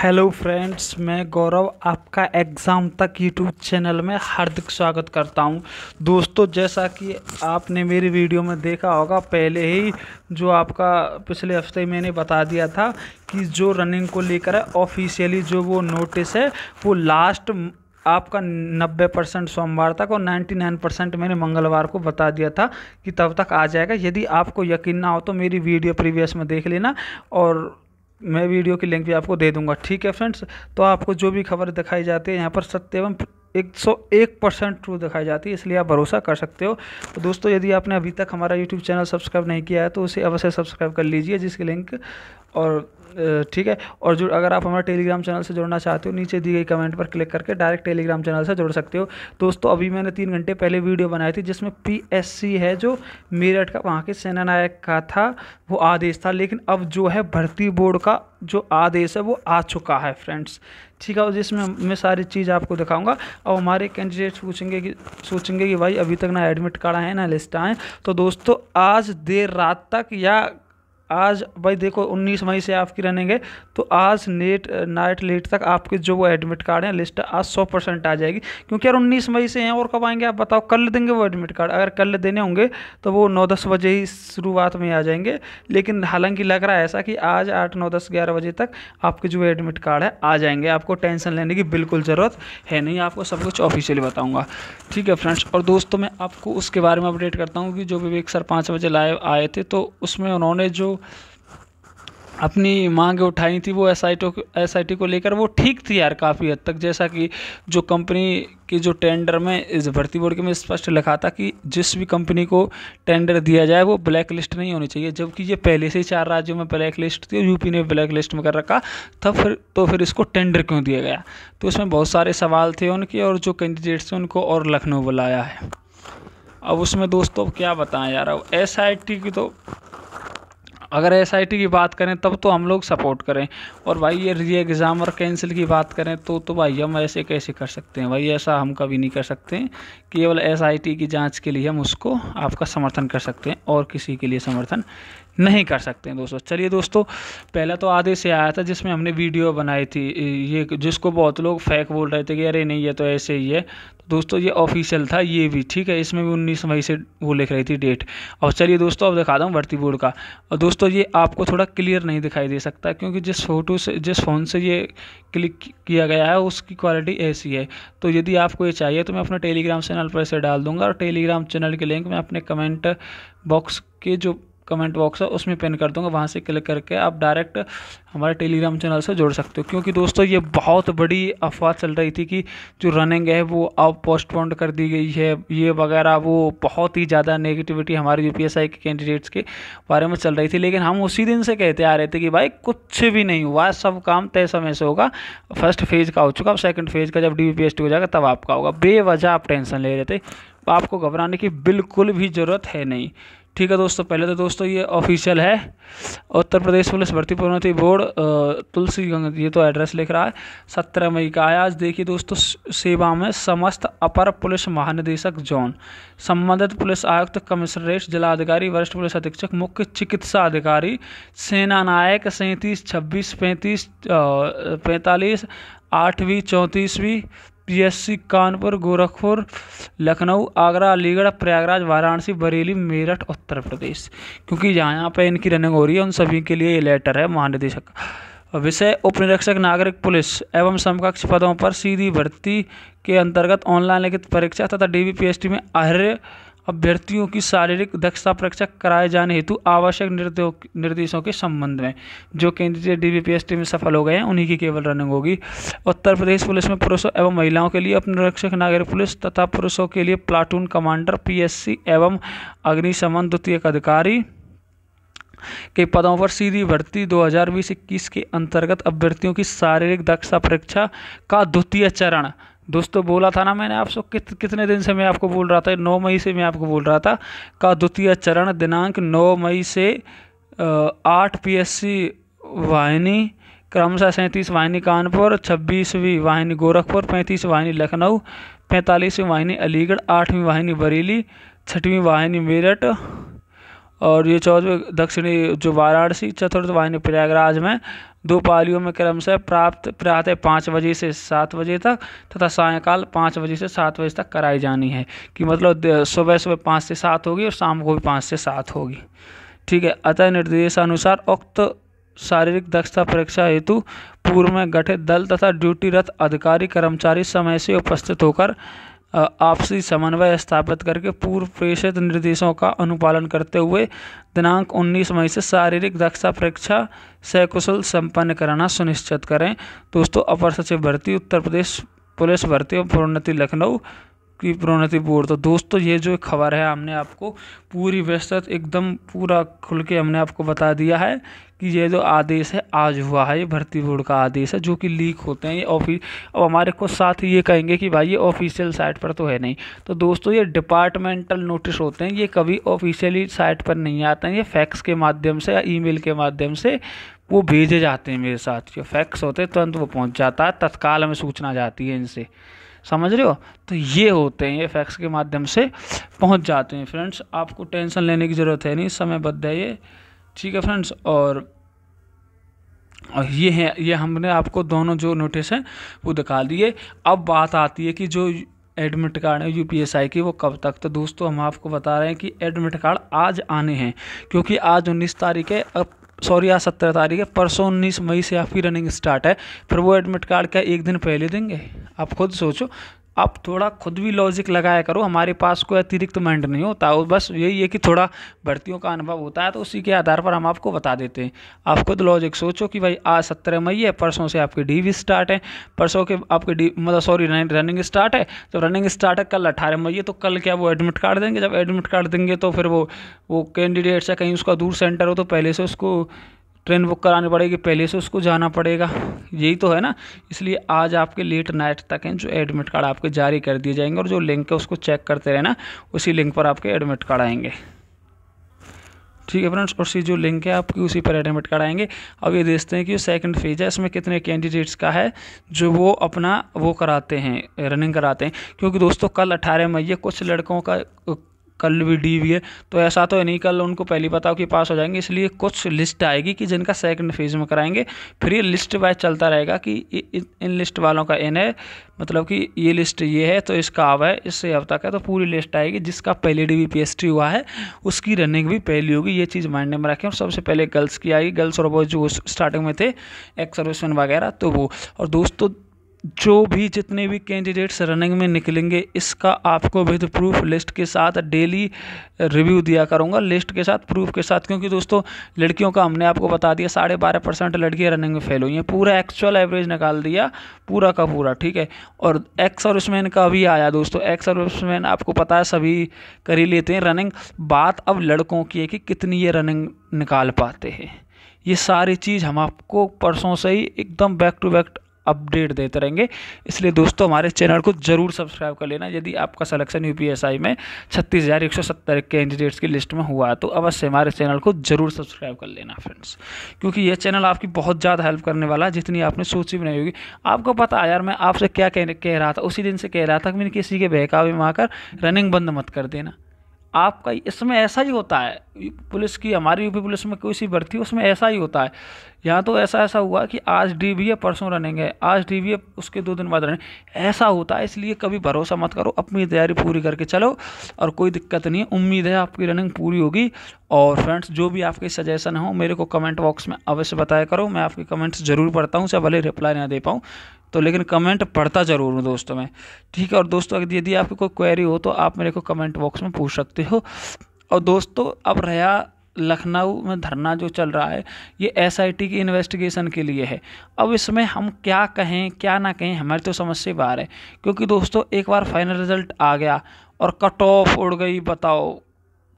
hello friends मैं गौरव आपका exam तक यूट्यूब चैनल में हार्दिक स्वागत करता हूं दोस्तों जैसा कि आपने मेरी वीडियो में देखा होगा पहले ही जो आपका पिछले हफ्ते मैंने बता दिया था कि जो रनिंग को लेकर है ऑफिशियली जो वो नोटिस है वो लास्ट आपका 90 परसेंट सोमवार तक और 99 परसेंट मैंने मंगलवार को बता दिया था कि तब तक आ जाएगा यदि आपको यकीन ना हो तो मेरी वीडियो प्रीवियस में देख लेना और मैं वीडियो की लिंक भी आपको दे दूंगा ठीक है फ्रेंड्स तो आपको जो भी खबर दिखाई जाती है यहाँ पर सत्य एवं एक सौ एक परसेंट ट्रू दिखाई जाती है इसलिए आप भरोसा कर सकते हो तो दोस्तों यदि आपने अभी तक हमारा यूट्यूब चैनल सब्सक्राइब नहीं किया है तो उसे अवश्य सब्सक्राइब कर लीजिए जिसकी लिंक और ठीक है और जो अगर आप हमारे टेलीग्राम चैनल से जुड़ना चाहते हो नीचे दी गई कमेंट पर क्लिक करके डायरेक्ट टेलीग्राम चैनल से जुड़ सकते हो दोस्तों अभी मैंने तीन घंटे पहले वीडियो बनाई थी जिसमें पी है जो मेरठ का वहाँ के सेनानायक का था वो आदेश था लेकिन अब जो है भर्ती बोर्ड का जो आदेश है वो आ चुका है फ्रेंड्स ठीक है और जिसमें मैं सारी चीज़ आपको दिखाऊंगा और हमारे कैंडिडेट्स पूछेंगे कि सोचेंगे कि भाई अभी तक ना एडमिट कार्ड आए ना लिस्ट आए तो दोस्तों आज देर रात तक या आज भाई देखो 19 मई से आपकी रनिंग है तो आज नेट नाइट लेट तक आपके जो वो एडमिट कार्ड हैं लिस्ट आज 100 परसेंट आ जाएगी क्योंकि यार 19 मई से हैं और कब आएंगे आप बताओ कल देंगे वो एडमिट कार्ड अगर कल देने होंगे तो वो नौ दस बजे ही शुरुआत में आ जाएंगे लेकिन हालांकि लग रहा है ऐसा कि आज आठ नौ दस ग्यारह बजे तक आपके जो एडमिट कार्ड है आ जाएंगे आपको टेंशन लेने की बिल्कुल ज़रूरत है नहीं आपको सब कुछ ऑफिशियली बताऊँगा ठीक है फ्रेंड्स और दोस्तों मैं आपको उसके बारे में अपडेट करता हूँ कि जो विवेक सर पाँच बजे लाइव आए थे तो उसमें उन्होंने जो अपनी मांगें उठाई थी वो S I T S I T को लेकर वो ठीक थी यार काफ़ी हद तक जैसा कि जो कंपनी की जो टेंडर में इस भर्ती बोर्ड के में स्पष्ट लिखा था कि जिस भी कंपनी को टेंडर दिया जाए वो ब्लैक लिस्ट नहीं होनी चाहिए जबकि ये पहले से ही चार राज्यों में ब्लैक लिस्ट थी यूपी ने ब्लैक लिस्ट में कर रखा तब फिर तो फिर इसको टेंडर क्यों दिया गया तो इसमें बहुत सारे सवाल थे उनके और जो कैंडिडेट्स थे उनको और लखनऊ बुलाया है अब उसमें दोस्तों क्या बताएं यार अब एस की तो अगर एस की बात करें तब तो हम लोग सपोर्ट करें और भाई ये री एग्ज़ाम और कैंसिल की बात करें तो तो भाई हम ऐसे कैसे कर सकते हैं भाई ऐसा हम कभी नहीं कर सकते केवल एस की जाँच के लिए हम उसको आपका समर्थन कर सकते हैं और किसी के लिए समर्थन नहीं कर सकते हैं दोस्तों चलिए दोस्तों पहला तो आधे से आया था जिसमें हमने वीडियो बनाई थी ये जिसको बहुत लोग फैक बोल रहे थे कि अरे नहीं ये तो ऐसे ही है तो दोस्तों ये ऑफिशियल था ये भी ठीक है इसमें भी उन्नीस मई से वो लिख रही थी डेट और चलिए दोस्तों अब दिखा दूँ भर्ती बोर्ड का और दोस्तों ये आपको थोड़ा क्लियर नहीं दिखाई दे सकता क्योंकि जिस फ़ोटो से जिस फ़ोन से ये क्लिक किया गया है उसकी क्वालिटी ऐसी है तो यदि आपको ये चाहिए तो मैं अपने टेलीग्राम चैनल पर इसे डाल दूँगा और टेलीग्राम चैनल के लिंक मैं अपने कमेंट बॉक्स के जो कमेंट बॉक्स है उसमें पिन कर दूंगा वहाँ से क्लिक करके आप डायरेक्ट हमारे टेलीग्राम चैनल से जुड़ सकते हो क्योंकि दोस्तों ये बहुत बड़ी अफवाह चल रही थी कि जो रनिंग है वो अब पोस्टपोन्ड कर दी गई है ये वगैरह वो बहुत ही ज़्यादा नेगेटिविटी हमारे यू के कैंडिडेट्स के बारे में चल रही थी लेकिन हम उसी दिन से कहते आ रहे थे कि भाई कुछ भी नहीं हुआ सब काम तय समय से होगा फर्स्ट फेज़ का हो चुका अब सेकेंड फेज़ का जब डी हो जाएगा तब आपका होगा बेवजह आप टेंशन ले रहे थे आपको घबराने की बिल्कुल भी ज़रूरत है नहीं ठीक है दोस्तों पहले तो दोस्तों ये ऑफिशियल है उत्तर प्रदेश पुलिस भर्ती प्रोन्नति बोर्ड तुलसी ये तो एड्रेस लिख रहा है सत्रह मई का आया आज देखिए दोस्तों सेवा में समस्त अपर पुलिस महानिदेशक जॉन संबंधित पुलिस आयुक्त कमिश्नरेट जिलाधिकारी वरिष्ठ पुलिस अधीक्षक मुख्य चिकित्सा अधिकारी सेना नायक सैंतीस छब्बीस पैंतीस पैंतालीस आठवीं चौंतीसवीं पीएससी कानपुर गोरखपुर लखनऊ आगरा अलीगढ़ प्रयागराज वाराणसी बरेली मेरठ उत्तर प्रदेश क्योंकि जहाँ यहाँ पर इनकी रनिंग हो रही है उन सभी के लिए ये लेटर है महानिदेशक विषय उपनिरीक्षक नागरिक पुलिस एवं समकक्ष पदों पर सीधी भर्ती के अंतर्गत ऑनलाइन लिखित परीक्षा तथा डी में अहर्य अभ्यर्थियों की शारीरिक दक्षता परीक्षा कराए जाने हेतु आवश्यक निर्देशों के संबंध में जो केंद्रीय डी में सफल हो गए हैं उन्हीं की केवल रनिंग होगी उत्तर प्रदेश पुलिस में पुरुषों एवं महिलाओं के लिए अपनिरक्षक नागरिक पुलिस तथा पुरुषों के लिए प्लाटून कमांडर पीएससी एवं अग्निशमन द्वितीय अधिकारी के पदों पर सीधी भर्ती दो हजार के अंतर्गत अभ्यर्थियों की शारीरिक दक्षता परीक्षा का द्वितीय चरण दोस्तों तो बोला था ना मैंने सो कित, कितने दिन से मैं आपको बोल रहा था नौ मई से मैं आपको बोल रहा था का द्वितीय चरण दिनांक नौ मई से आठ पीएससी वाहिनी क्रमशः सैंतीस वाहिनी कानपुर छब्बीसवीं वाहिनी गोरखपुर पैंतीस वाहिनी लखनऊ पैंतालीसवीं वाहिनी अलीगढ़ आठवीं वाहिनी बरेली छठवीं वाहिनी मेरठ और ये चौदहवें दक्षिणी जो वाराणसी चतुर्थ वाहिनी प्रयागराज में दो पालियों में क्रम से प्राप्त प्रातः पाँच बजे से सात बजे तक तथा सायंकाल पाँच बजे से सात बजे तक कराई जानी है कि मतलब सुबह सुबह पाँच से सात होगी और शाम को भी पाँच से सात होगी ठीक है अतः निर्देशानुसार उक्त शारीरिक दक्षता परीक्षा हेतु पूर्व में गठित दल तथा ड्यूटीरत अधिकारी कर्मचारी समय से उपस्थित होकर आपसी समन्वय स्थापित करके पूर्व प्रेषित निर्देशों का अनुपालन करते हुए दिनांक 19 मई से शारीरिक दक्षता परीक्षा सकुशल संपन्न कराना सुनिश्चित करें दोस्तों अपर सचिव भर्ती उत्तर प्रदेश पुलिस भर्ती और प्रोन्नति लखनऊ की प्रोन्नति बोर्ड तो दोस्तों ये जो खबर है हमने आपको पूरी विस्तृत एकदम पूरा खुल के हमने आपको बता दिया है कि ये जो आदेश है आज हुआ है ये भर्ती बोर्ड का आदेश है जो कि लीक होते हैं ये ऑफिस अब हमारे को साथ ही ये कहेंगे कि भाई ये ऑफिशियल साइट पर तो है नहीं तो दोस्तों ये डिपार्टमेंटल नोटिस होते हैं ये कभी ऑफिशियली साइट पर नहीं आते हैं ये फैक्स के माध्यम से या ई के माध्यम से वो भेजे जाते हैं मेरे साथ जो फैक्स होते हैं तुरंत वो पहुँच जाता है तत्काल हमें सूचना जाती है इनसे समझ रहे हो तो ये होते हैं ये फैक्स के माध्यम से पहुंच जाते हैं फ्रेंड्स आपको टेंशन लेने की ज़रूरत है नहीं समयबद्ध है ये ठीक है फ्रेंड्स और और ये है ये हमने आपको दोनों जो नोटिस है वो दिखा दिए अब बात आती है कि जो एडमिट कार्ड है यूपीएसआई की वो कब तक तो दोस्तों हम आपको बता रहे हैं कि एडमिट कार्ड आज आने हैं क्योंकि आज उन्नीस तारीख है अब सॉरी आज सत्रह तारीख है परसों उन्नीस मई से आपकी रनिंग स्टार्ट है फिर वो एडमिट कार्ड का एक दिन पहले देंगे आप खुद सोचो आप थोड़ा खुद भी लॉजिक लगाया करो हमारे पास कोई अतिरिक्त तो माइंड नहीं होता और बस यही है कि थोड़ा भर्तियों का अनुभव होता है तो उसी के आधार पर हम आपको बता देते हैं आप खुद लॉजिक सोचो कि भाई आज सत्रह मई है परसों से आपकी डी स्टार्ट है परसों के आपके डी मतलब सॉरी रनिंग स्टार्ट है तो रनिंग स्टार्ट है कल अठारह मई है तो कल क्या वो एडमिट कार्ड देंगे जब एडमिट कार्ड देंगे तो फिर वो वो कैंडिडेट्स या कहीं उसका दूर सेंटर हो तो पहले से उसको ट्रेन बुक करानी पड़ेगी पहले से उसको जाना पड़ेगा यही तो है ना इसलिए आज आपके लेट नाइट तक हैं जो एडमिट कार्ड आपके जारी कर दिए जाएंगे और जो लिंक है उसको चेक करते रहना उसी लिंक पर आपके एडमिट कार्ड आएंगे ठीक है फ्रेंड्स और सी जो लिंक है आपकी उसी पर एडमिट कार्ड आएंगे अब ये देखते हैं कि सेकंड फेज है इसमें कितने कैंडिडेट्स का है जो वो अपना वो कराते हैं रनिंग कराते हैं क्योंकि दोस्तों कल अट्ठारह मई है कुछ लड़कों का कल भी डी भी है तो ऐसा तो है नहीं कल उनको पहले बताओ कि पास हो जाएंगे इसलिए कुछ लिस्ट आएगी कि जिनका सेकंड फेज़ में कराएंगे फिर ये लिस्ट वाइज चलता रहेगा कि इन लिस्ट वालों का एन है मतलब कि ये लिस्ट ये है तो इसका अब है इससे अब तक है तो पूरी लिस्ट आएगी जिसका पहले डी बी हुआ है उसकी रनिंग भी पहली होगी ये चीज़ माइंड में रखें और सबसे पहले गर्ल्स की आएगी गर्ल्स और बॉयज़ जो स्टार्टिंग में थे एक्स वगैरह तो वो और दोस्तों जो भी जितने भी कैंडिडेट्स रनिंग में निकलेंगे इसका आपको विद प्रूफ लिस्ट के साथ डेली रिव्यू दिया करूँगा लिस्ट के साथ प्रूफ के साथ क्योंकि दोस्तों लड़कियों का हमने आपको बता दिया साढ़े बारह परसेंट लड़कियाँ रनिंग में फेल हुई हैं पूरा एक्चुअल एवरेज निकाल दिया पूरा का पूरा ठीक है और एक्स उसमैन का भी आया दोस्तों एक्स सर्विसमैन आपको पता है सभी कर ही लेते हैं रनिंग बात अब लड़कों की है कि कितनी ये रनिंग निकाल पाते हैं ये सारी चीज़ हम आपको परसों से ही एकदम बैक टू बैक अपडेट देते रहेंगे इसलिए दोस्तों हमारे चैनल को ज़रूर सब्सक्राइब कर लेना यदि आपका सलेक्शन यू में छत्तीस हज़ार एक सौ सत्तर कैंडिडेट्स की लिस्ट में हुआ तो अवश्य हमारे चैनल को ज़रूर सब्सक्राइब कर लेना फ्रेंड्स क्योंकि यह चैनल आपकी बहुत ज़्यादा हेल्प करने वाला है जितनी आपने सोची भी नहीं होगी आपको पता यार मैं आपसे क्या कह रहा था उसी दिन से कह रहा था कि मैंने किसी के बहकावे में आकर रनिंग बंद मत कर देना आपका इसमें ऐसा ही होता है पुलिस की हमारी यूपी पुलिस में कोई सी भर्ती उसमें ऐसा ही होता है यहाँ तो ऐसा ऐसा हुआ कि आज डी बी ए परसों रनिंग है आज डी बी ए उसके दो दिन बाद रनिंग ऐसा होता है इसलिए कभी भरोसा मत करो अपनी तैयारी पूरी करके चलो और कोई दिक्कत नहीं है उम्मीद है आपकी रनिंग पूरी होगी और फ्रेंड्स जो भी आपके सजेशन हो मेरे को कमेंट बॉक्स में अवश्य बताया करो मैं आपके कमेंट्स ज़रूर पढ़ता हूँ चाहे भले रिप्लाई ना दे पाऊँ तो लेकिन कमेंट पढ़ता ज़रूर हूँ दोस्तों मैं ठीक है और दोस्तों अगर यदि आपकी कोई क्वेरी हो तो आप मेरे को कमेंट बॉक्स में पूछ सकते हो और दोस्तों अब रहा लखनऊ में धरना जो चल रहा है ये एसआईटी की इन्वेस्टिगेशन के लिए है अब इसमें हम क्या कहें क्या ना कहें हमारी तो समझ से बाहर है क्योंकि दोस्तों एक बार फाइनल रिजल्ट आ गया और कट ऑफ उड़ गई बताओ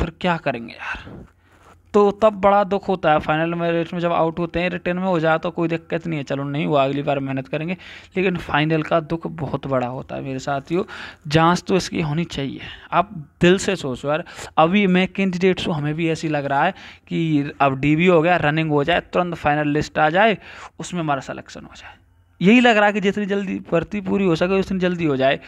फिर क्या करेंगे यार तो तब बड़ा दुख होता है फाइनल में रेट में जब आउट होते हैं रिटर्न में हो जाए तो कोई दिक्कत नहीं है चलो नहीं हुआ अगली बार मेहनत करेंगे लेकिन फाइनल का दुख बहुत बड़ा होता है मेरे साथियों जांच तो इसकी होनी चाहिए आप दिल से सोचो यार अभी मैं कैंडिडेट्स हूँ हमें भी ऐसी लग रहा है कि अब डी हो गया रनिंग हो जाए तुरंत फाइनल लिस्ट आ जाए उसमें हमारा सलेक्शन हो जाए यही लग रहा है कि जितनी जल्दी भर्ती पूरी हो सके उतनी जल्दी हो जाए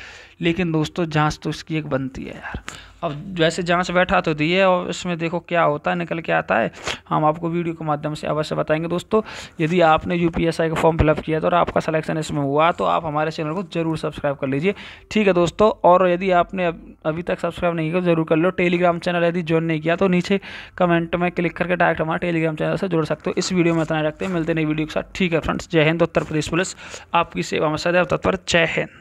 लेकिन दोस्तों जाँच तो इसकी एक बनती है यार अब जहाँ से बैठा तो दिए और इसमें देखो क्या होता है निकल के आता है हम आपको वीडियो के माध्यम से अवश्य बताएंगे दोस्तों यदि आपने यू का फॉर्म फिलअप किया तो और आपका सलेक्शन इसमें हुआ तो आप हमारे चैनल को ज़रूर सब्सक्राइब कर लीजिए ठीक है दोस्तों और यदि आपने अभी तक सब्सक्राइब नहीं किया तो ज़रूर कर लो टेलीग्राम चैनल यदि ज्वाइन नहीं किया तो नीचे कमेंट में क्लिक करके डायरेक्ट हमारे टेलीग्राम चैनल से जुड़ सकते हो इस वीडियो में इतना रखते हैं मिलते नई वीडियो के साथ ठीक है फ्रेंड्स जय हिंद उत्तर प्रदेश पुलिस आपकी सेवा में सदैव तत्पर जय हिंद